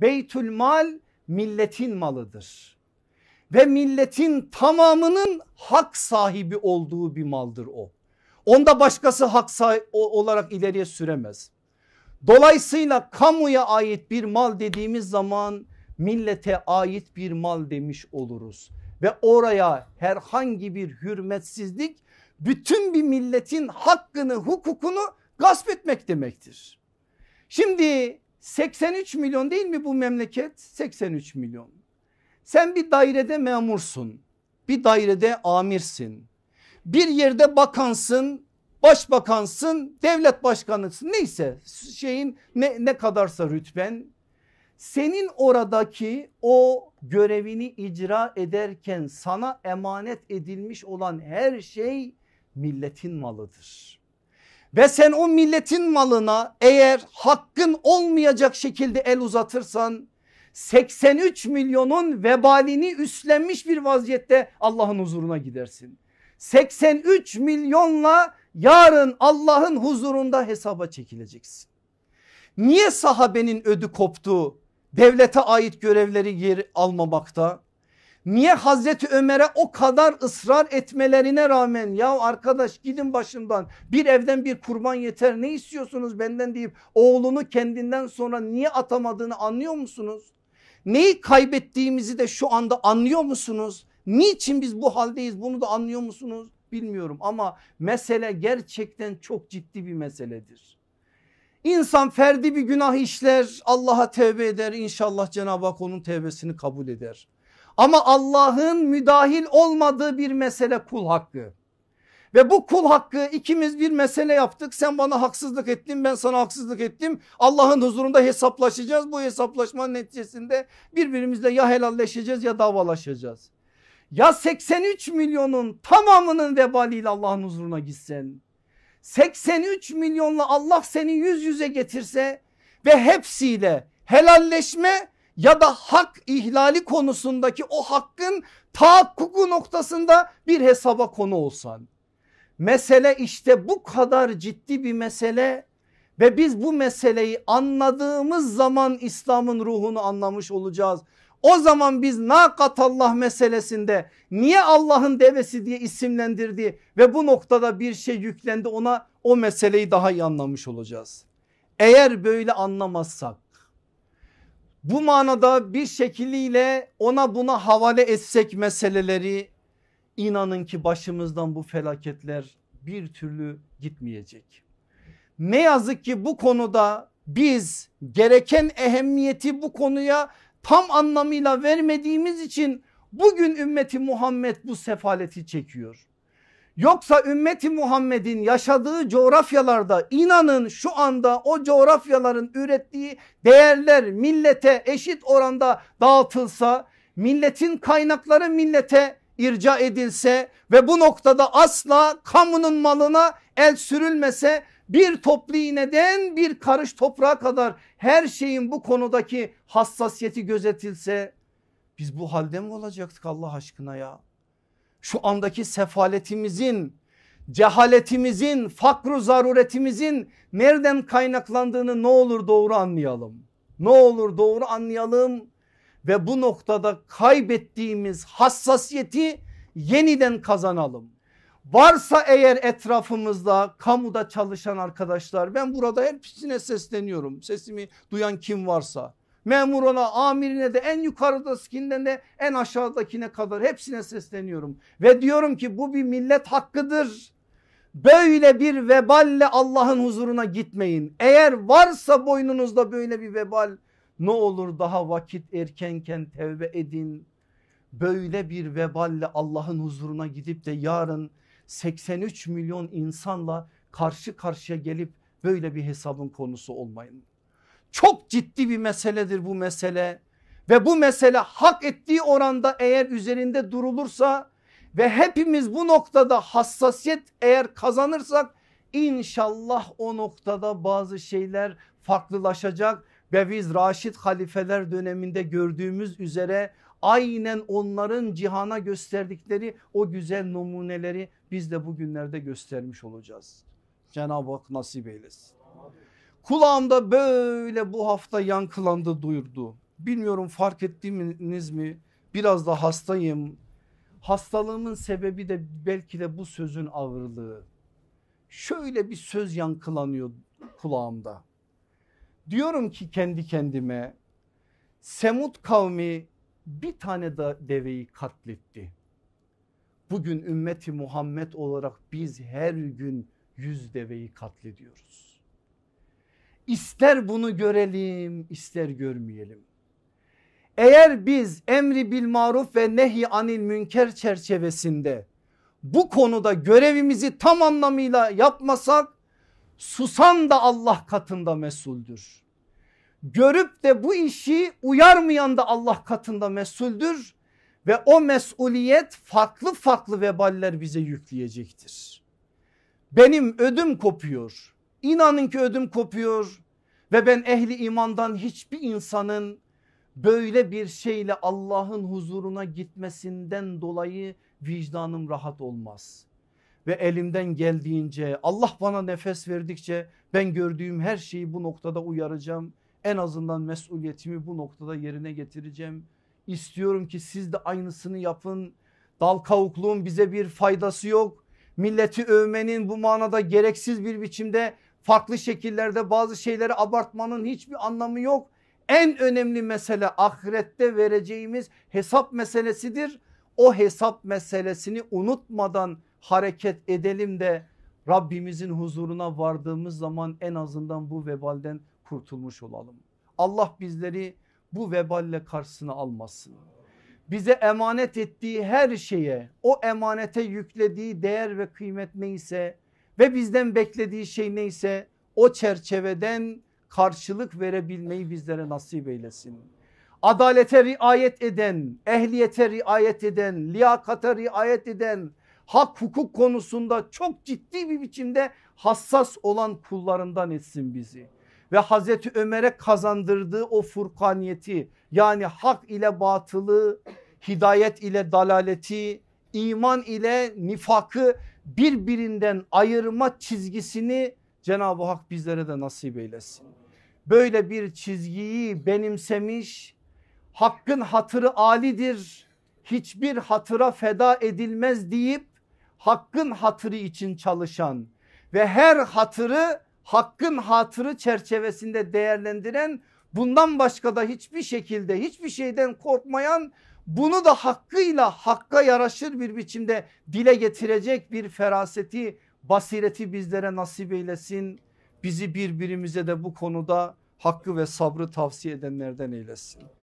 Beytül mal milletin malıdır ve milletin tamamının hak sahibi olduğu bir maldır o. Onda başkası hak sahibi olarak ileriye süremez. Dolayısıyla kamuya ait bir mal dediğimiz zaman millete ait bir mal demiş oluruz. Ve oraya herhangi bir hürmetsizlik bütün bir milletin hakkını hukukunu gasp etmek demektir. Şimdi 83 milyon değil mi bu memleket? 83 milyon. Sen bir dairede memursun. Bir dairede amirsin. Bir yerde bakansın, başbakansın, devlet başkanısın. Neyse şeyin ne, ne kadarsa rütben senin oradaki o görevini icra ederken sana emanet edilmiş olan her şey milletin malıdır. Ve sen o milletin malına eğer hakkın olmayacak şekilde el uzatırsan 83 milyonun vebalini üstlenmiş bir vaziyette Allah'ın huzuruna gidersin. 83 milyonla yarın Allah'ın huzurunda hesaba çekileceksin. Niye sahabenin ödü koptu? Devlete ait görevleri geri almamakta Niye Hazreti Ömer'e o kadar ısrar etmelerine rağmen ya arkadaş gidin başımdan bir evden bir kurban yeter ne istiyorsunuz benden deyip oğlunu kendinden sonra niye atamadığını anlıyor musunuz? Neyi kaybettiğimizi de şu anda anlıyor musunuz? Niçin biz bu haldeyiz bunu da anlıyor musunuz? Bilmiyorum ama mesele gerçekten çok ciddi bir meseledir. İnsan ferdi bir günah işler Allah'a tevbe eder inşallah Cenab-ı Hak onun tevbesini kabul eder. Ama Allah'ın müdahil olmadığı bir mesele kul hakkı. Ve bu kul hakkı ikimiz bir mesele yaptık. Sen bana haksızlık ettin ben sana haksızlık ettim. Allah'ın huzurunda hesaplaşacağız. Bu hesaplaşmanın neticesinde birbirimizle ya helalleşeceğiz ya davalaşacağız. Ya 83 milyonun tamamının vebaliyle Allah'ın huzuruna gitsen. 83 milyonla Allah seni yüz yüze getirse ve hepsiyle helalleşme ya da hak ihlali konusundaki o hakkın tahakkuku noktasında bir hesaba konu olsan. Mesele işte bu kadar ciddi bir mesele ve biz bu meseleyi anladığımız zaman İslam'ın ruhunu anlamış olacağız. O zaman biz nakatallah meselesinde niye Allah'ın devesi diye isimlendirdi ve bu noktada bir şey yüklendi ona o meseleyi daha iyi anlamış olacağız. Eğer böyle anlamazsak bu manada bir şekliyle ona buna havale etsek meseleleri inanın ki başımızdan bu felaketler bir türlü gitmeyecek. Ne yazık ki bu konuda biz gereken ehemmiyeti bu konuya tam anlamıyla vermediğimiz için bugün ümmeti Muhammed bu sefaleti çekiyor. Yoksa ümmeti Muhammed'in yaşadığı coğrafyalarda inanın şu anda o coğrafyaların ürettiği değerler millete eşit oranda dağıtılsa, milletin kaynakları millete irca edilse ve bu noktada asla kamunun malına el sürülmese bir toplu iğneden bir karış toprağa kadar her şeyin bu konudaki hassasiyeti gözetilse biz bu halde mi olacaktık Allah aşkına ya? şu andaki sefaletimizin cehaletimizin fakru zaruretimizin nereden kaynaklandığını ne olur doğru anlayalım. Ne olur doğru anlayalım ve bu noktada kaybettiğimiz hassasiyeti yeniden kazanalım. Varsa eğer etrafımızda kamuda çalışan arkadaşlar ben burada hepsine sesleniyorum. Sesimi duyan kim varsa memuruna, amirine de en yukarıdakinden de en aşağıdakine kadar hepsine sesleniyorum. Ve diyorum ki bu bir millet hakkıdır. Böyle bir veballe Allah'ın huzuruna gitmeyin. Eğer varsa boynunuzda böyle bir vebal ne olur daha vakit erkenken tevbe edin. Böyle bir veballe Allah'ın huzuruna gidip de yarın 83 milyon insanla karşı karşıya gelip böyle bir hesabın konusu olmayın. Çok ciddi bir meseledir bu mesele ve bu mesele hak ettiği oranda eğer üzerinde durulursa ve hepimiz bu noktada hassasiyet eğer kazanırsak inşallah o noktada bazı şeyler farklılaşacak ve biz Raşid halifeler döneminde gördüğümüz üzere aynen onların cihana gösterdikleri o güzel numuneleri biz de bugünlerde göstermiş olacağız. Cenab-ı Hak nasip eylesin. Kulağımda böyle bu hafta yankılandı duyurdu. Bilmiyorum fark ettiniz mi? Biraz da hastayım. Hastalığımın sebebi de belki de bu sözün ağırlığı. Şöyle bir söz yankılanıyor kulağımda. Diyorum ki kendi kendime Semut kavmi bir tane de deveyi katletti. Bugün ümmeti Muhammed olarak biz her gün yüz deveyi katlediyoruz. İster bunu görelim ister görmeyelim. Eğer biz emri bil maruf ve nehi anil münker çerçevesinde bu konuda görevimizi tam anlamıyla yapmasak susan da Allah katında mesuldür. Görüp de bu işi uyarmayan da Allah katında mesuldür ve o mesuliyet farklı farklı veballer bize yükleyecektir. Benim ödüm kopuyor İnanın ki ödüm kopuyor ve ben ehli imandan hiçbir insanın böyle bir şeyle Allah'ın huzuruna gitmesinden dolayı vicdanım rahat olmaz. Ve elimden geldiğince Allah bana nefes verdikçe ben gördüğüm her şeyi bu noktada uyaracağım. En azından mesuliyetimi bu noktada yerine getireceğim. İstiyorum ki siz de aynısını yapın. Dal kavukluğun bize bir faydası yok milleti övmenin bu manada gereksiz bir biçimde farklı şekillerde bazı şeyleri abartmanın hiçbir anlamı yok. En önemli mesele ahirette vereceğimiz hesap meselesidir. O hesap meselesini unutmadan hareket edelim de Rabbimizin huzuruna vardığımız zaman en azından bu vebalden kurtulmuş olalım. Allah bizleri bu veballe karşısına almasın. Bize emanet ettiği her şeye o emanete yüklediği değer ve kıymet neyse ve bizden beklediği şey neyse o çerçeveden karşılık verebilmeyi bizlere nasip eylesin. Adalete riayet eden, ehliyete riayet eden, liyakata riayet eden, hak hukuk konusunda çok ciddi bir biçimde hassas olan kullarından etsin bizi. Ve Hazreti Ömer'e kazandırdığı o furkaniyeti yani hak ile batılı, hidayet ile dalaleti, iman ile nifakı birbirinden ayırma çizgisini Cenab-ı Hak bizlere de nasip eylesin. Böyle bir çizgiyi benimsemiş hakkın hatırı alidir hiçbir hatıra feda edilmez deyip hakkın hatırı için çalışan ve her hatırı hakkın hatırı çerçevesinde değerlendiren Bundan başka da hiçbir şekilde hiçbir şeyden korkmayan bunu da hakkıyla hakka yaraşır bir biçimde dile getirecek bir feraseti basireti bizlere nasip eylesin. Bizi birbirimize de bu konuda hakkı ve sabrı tavsiye edenlerden eylesin.